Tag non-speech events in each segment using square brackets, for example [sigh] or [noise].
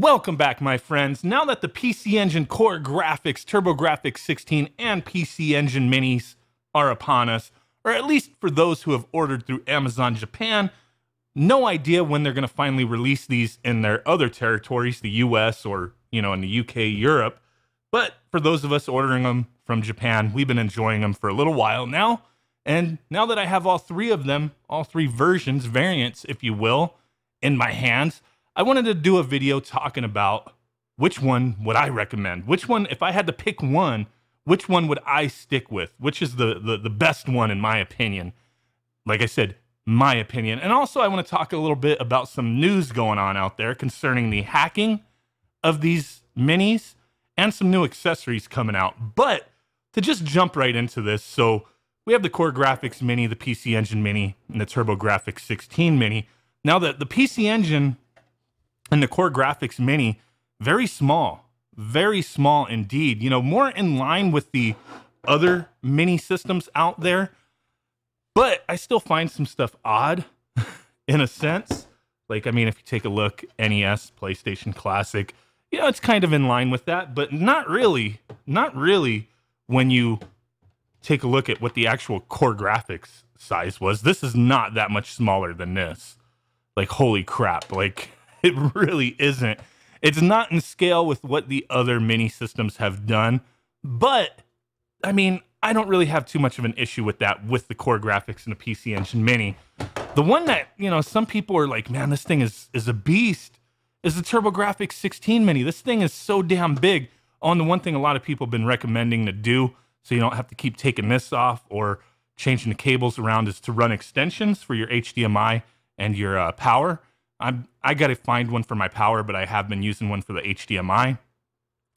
Welcome back, my friends. Now that the PC Engine Core Graphics, TurboGrafx 16, and PC Engine Minis are upon us, or at least for those who have ordered through Amazon Japan, no idea when they're going to finally release these in their other territories, the US or, you know, in the UK, Europe. But for those of us ordering them from Japan, we've been enjoying them for a little while now. And now that I have all three of them, all three versions, variants, if you will, in my hands, I wanted to do a video talking about which one would I recommend? Which one, if I had to pick one, which one would I stick with? Which is the, the, the best one, in my opinion? Like I said, my opinion. And also, I want to talk a little bit about some news going on out there concerning the hacking of these minis and some new accessories coming out. But to just jump right into this, so we have the Core Graphics Mini, the PC Engine Mini, and the Turbo Graphics 16 Mini. Now, the, the PC Engine and the Core Graphics Mini, very small, very small indeed. You know, more in line with the other mini systems out there. But I still find some stuff odd [laughs] in a sense. Like, I mean, if you take a look, NES, PlayStation Classic, you know, it's kind of in line with that, but not really, not really when you take a look at what the actual core graphics size was. This is not that much smaller than this. Like, holy crap. Like, [laughs] it really isn't. It's not in scale with what the other mini systems have done, but I mean, I don't really have too much of an issue with that with the core graphics in a PC Engine Mini. The one that, you know, some people are like, man, this thing is is a beast is the TurboGrafx 16 mini. This thing is so damn big. On the one thing a lot of people have been recommending to do so you don't have to keep taking this off or changing the cables around is to run extensions for your HDMI and your uh, power. I'm I got to find one for my power, but I have been using one for the HDMI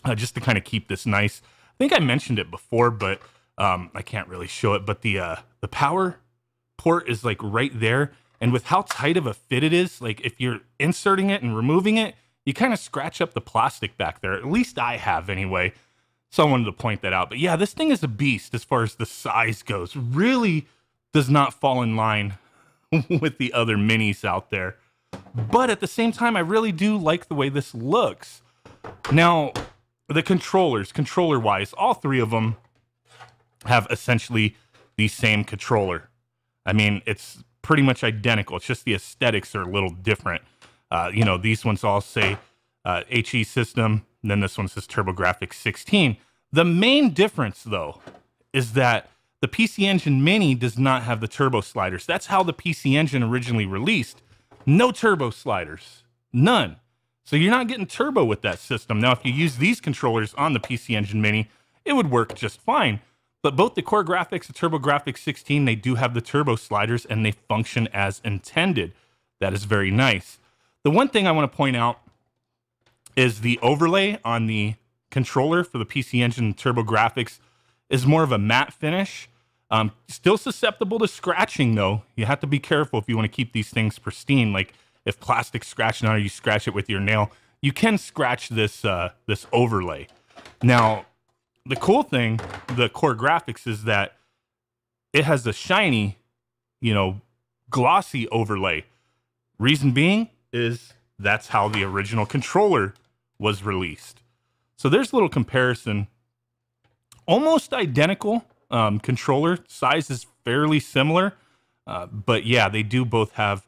uh, just to kind of keep this nice. I think I mentioned it before, but um, I can't really show it. But the uh, the power port is like right there, and with how tight of a fit it is, like if you're inserting it and removing it, you kind of scratch up the plastic back there. At least I have anyway. So I wanted to point that out. But yeah, this thing is a beast as far as the size goes. Really does not fall in line [laughs] with the other minis out there. But at the same time, I really do like the way this looks. Now, the controllers, controller wise, all three of them have essentially the same controller. I mean, it's pretty much identical. It's just the aesthetics are a little different. Uh, you know, these ones all say uh, HE system, then this one says TurboGrafx 16. The main difference, though, is that the PC Engine Mini does not have the turbo sliders. That's how the PC Engine originally released. No turbo sliders, none. So you're not getting turbo with that system. Now, if you use these controllers on the PC Engine Mini, it would work just fine. But both the Core Graphics and Graphics 16, they do have the turbo sliders and they function as intended. That is very nice. The one thing I want to point out is the overlay on the controller for the PC Engine Graphics is more of a matte finish. Um, still susceptible to scratching though. You have to be careful if you want to keep these things pristine. Like if plastic scratching on it, you scratch it with your nail. You can scratch this uh, this overlay. Now, the cool thing, the core graphics is that it has a shiny, you know, glossy overlay. Reason being is that's how the original controller was released. So there's a little comparison, almost identical um, controller. Size is fairly similar, uh, but yeah, they do both have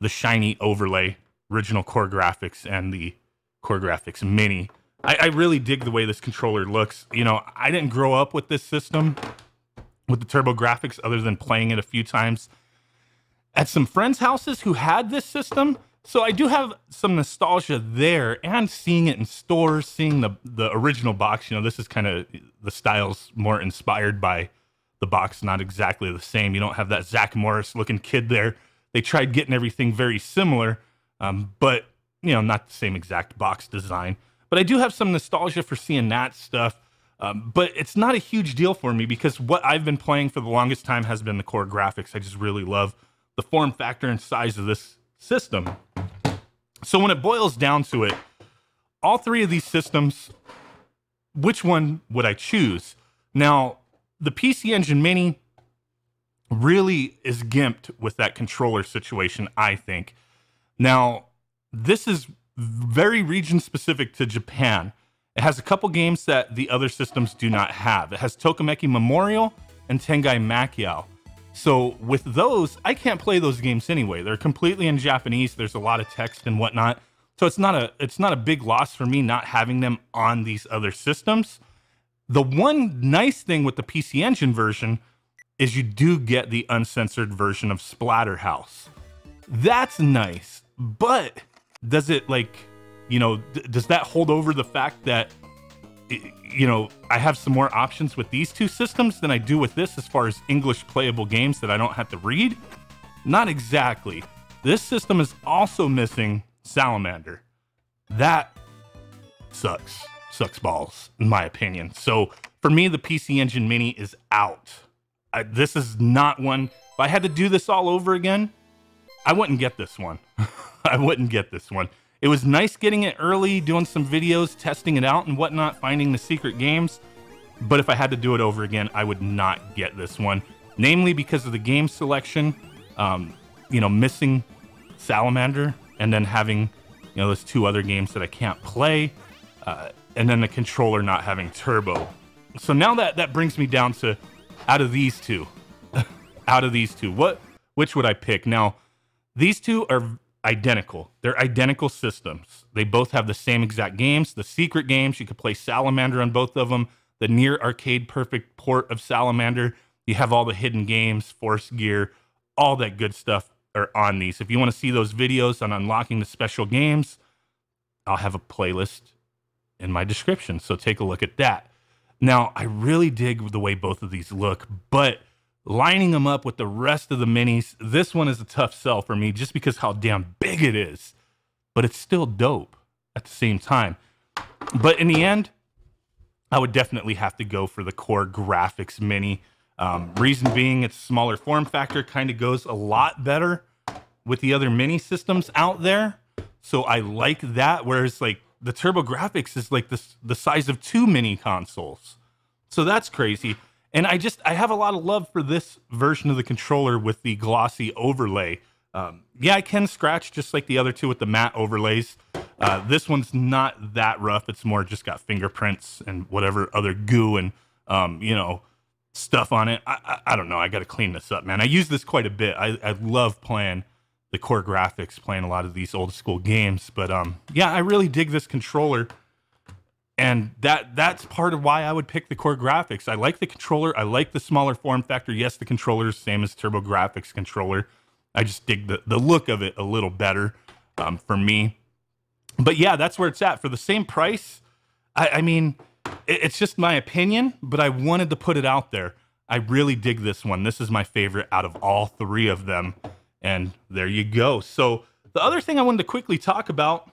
the shiny overlay, original core graphics, and the core graphics mini. I, I really dig the way this controller looks. You know, I didn't grow up with this system with the Turbo Graphics other than playing it a few times at some friends' houses who had this system. So I do have some nostalgia there and seeing it in stores, seeing the, the original box. You know, this is kind of the style's more inspired by the box, not exactly the same. You don't have that Zach Morris looking kid there. They tried getting everything very similar, um, but, you know, not the same exact box design. But I do have some nostalgia for seeing that stuff. Um, but it's not a huge deal for me because what I've been playing for the longest time has been the core graphics. I just really love the form factor and size of this system. So when it boils down to it, all three of these systems, which one would I choose? Now, the PC Engine Mini really is gimped with that controller situation, I think. Now, this is very region specific to Japan. It has a couple games that the other systems do not have. It has Tokimeki Memorial and Tengai Macchio. So with those, I can't play those games anyway. They're completely in Japanese. There's a lot of text and whatnot. So it's not a it's not a big loss for me not having them on these other systems. The one nice thing with the PC Engine version is you do get the uncensored version of Splatterhouse. That's nice, but does it like, you know, does that hold over the fact that you know, I have some more options with these two systems than I do with this as far as English playable games that I don't have to read? Not exactly. This system is also missing Salamander. That sucks. Sucks balls, in my opinion. So for me, the PC Engine Mini is out. I, this is not one. If I had to do this all over again, I wouldn't get this one. [laughs] I wouldn't get this one. It was nice getting it early, doing some videos, testing it out and whatnot, finding the secret games. But if I had to do it over again, I would not get this one. Namely because of the game selection, um, you know, missing Salamander and then having, you know, those two other games that I can't play. Uh, and then the controller not having turbo. So now that that brings me down to out of these two, [laughs] out of these two, what which would I pick? Now, these two are identical. They're identical systems. They both have the same exact games. The secret games, you could play Salamander on both of them. The near arcade perfect port of Salamander. You have all the hidden games, Force Gear, all that good stuff are on these. If you want to see those videos on unlocking the special games, I'll have a playlist in my description. So take a look at that. Now, I really dig the way both of these look, but lining them up with the rest of the minis, this one is a tough sell for me just because how damn big it is. But it's still dope at the same time. But in the end, I would definitely have to go for the Core Graphics Mini. Um, reason being, its smaller form factor kind of goes a lot better with the other mini systems out there. So I like that. Whereas like the Turbo Graphics is like this the size of two mini consoles. So that's crazy. And I just I have a lot of love for this version of the controller with the glossy overlay. Um, yeah, I can scratch just like the other two with the matte overlays. Uh, this one's not that rough. It's more just got fingerprints and whatever other goo and um, you know stuff on it. I, I, I don't know. I got to clean this up, man. I use this quite a bit. I, I love playing the core graphics, playing a lot of these old school games. But um, yeah, I really dig this controller and that that's part of why I would pick the Core Graphics. I like the controller. I like the smaller form factor. Yes, the controller is same as Turbo Graphics controller. I just dig the the look of it a little better um, for me. But yeah, that's where it's at for the same price. I, I mean, it, it's just my opinion, but I wanted to put it out there. I really dig this one. This is my favorite out of all three of them. And there you go. So the other thing I wanted to quickly talk about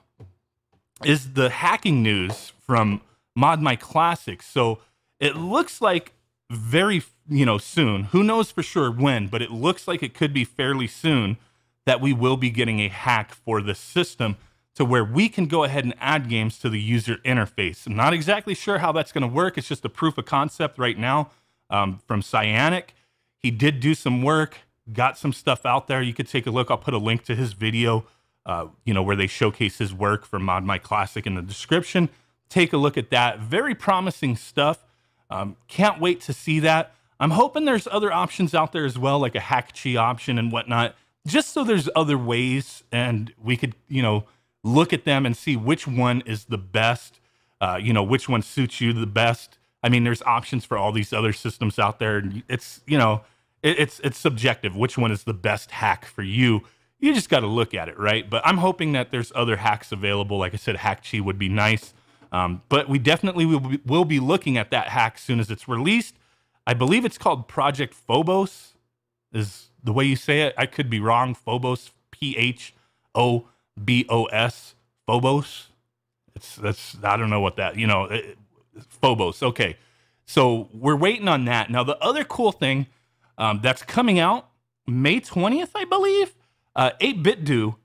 is the hacking news from Mod My Classics. So it looks like very, you know, soon, who knows for sure when, but it looks like it could be fairly soon that we will be getting a hack for the system to where we can go ahead and add games to the user interface. I'm not exactly sure how that's going to work. It's just a proof of concept right now um, from Cyanic. He did do some work, got some stuff out there. You could take a look. I'll put a link to his video uh, you know, where they showcase his work for Mod My Classic in the description. Take a look at that. Very promising stuff. Um, can't wait to see that. I'm hoping there's other options out there as well, like a hack chi option and whatnot, just so there's other ways and we could, you know, look at them and see which one is the best, uh, you know, which one suits you the best. I mean, there's options for all these other systems out there. It's, you know, it, it's it's subjective which one is the best hack for you you just got to look at it, right? But I'm hoping that there's other hacks available. Like I said, Hackchi would be nice. Um, but we definitely will be, will be looking at that hack soon as it's released. I believe it's called Project Phobos, is the way you say it. I could be wrong. Phobos, P H O B O S, Phobos. It's that's I don't know what that you know, it, Phobos. Okay, so we're waiting on that. Now the other cool thing um, that's coming out May twentieth, I believe, uh, 8 Bit Do,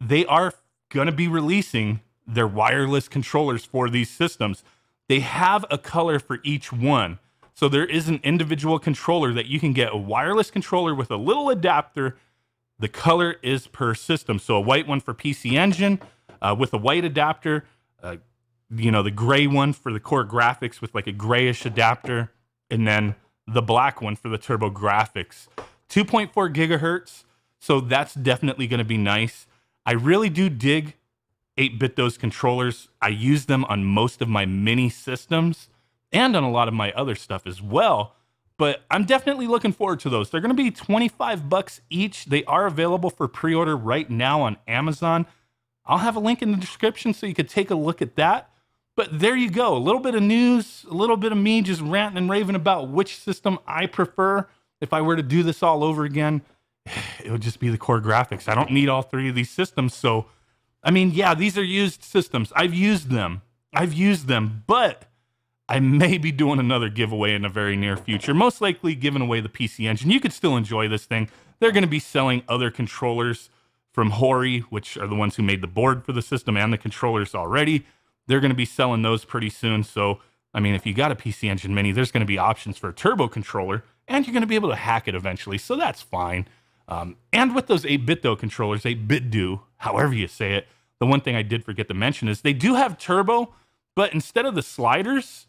they are going to be releasing their wireless controllers for these systems. They have a color for each one. So there is an individual controller that you can get a wireless controller with a little adapter. The color is per system. So a white one for PC Engine uh, with a white adapter, uh, you know, the gray one for the core graphics with like a grayish adapter, and then the black one for the turbo graphics. 2.4 gigahertz so that's definitely going to be nice. I really do dig 8-bit those controllers. I use them on most of my mini systems and on a lot of my other stuff as well. But I'm definitely looking forward to those. They're going to be 25 bucks each. They are available for pre-order right now on Amazon. I'll have a link in the description so you could take a look at that. But there you go. A little bit of news, a little bit of me just ranting and raving about which system I prefer if I were to do this all over again it would just be the core graphics. I don't need all three of these systems. So, I mean, yeah, these are used systems. I've used them. I've used them, but I may be doing another giveaway in the very near future, most likely giving away the PC Engine. You could still enjoy this thing. They're going to be selling other controllers from Hori, which are the ones who made the board for the system and the controllers already. They're going to be selling those pretty soon. So, I mean, if you got a PC Engine Mini, there's going to be options for a turbo controller, and you're going to be able to hack it eventually. So that's fine. Um, and with those 8-bit though controllers, 8-bit do, however you say it, the one thing I did forget to mention is they do have turbo, but instead of the sliders,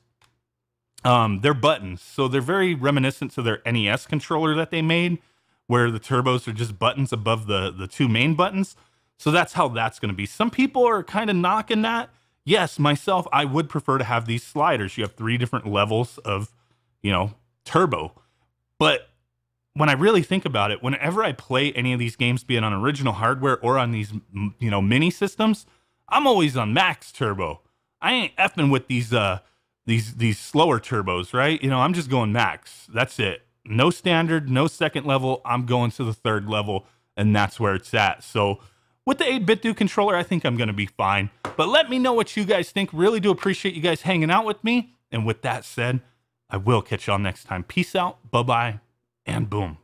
um, they're buttons. So they're very reminiscent to their NES controller that they made, where the turbos are just buttons above the, the two main buttons. So that's how that's going to be. Some people are kind of knocking that. Yes, myself, I would prefer to have these sliders. You have three different levels of, you know, turbo. But when I really think about it, whenever I play any of these games, be it on original hardware or on these, you know, mini systems, I'm always on max turbo. I ain't effing with these, uh, these, these slower turbos, right? You know, I'm just going max. That's it. No standard, no second level. I'm going to the third level, and that's where it's at. So, with the 8-bit do controller, I think I'm going to be fine. But let me know what you guys think. Really do appreciate you guys hanging out with me. And with that said, I will catch y'all next time. Peace out. Bye-bye and boom,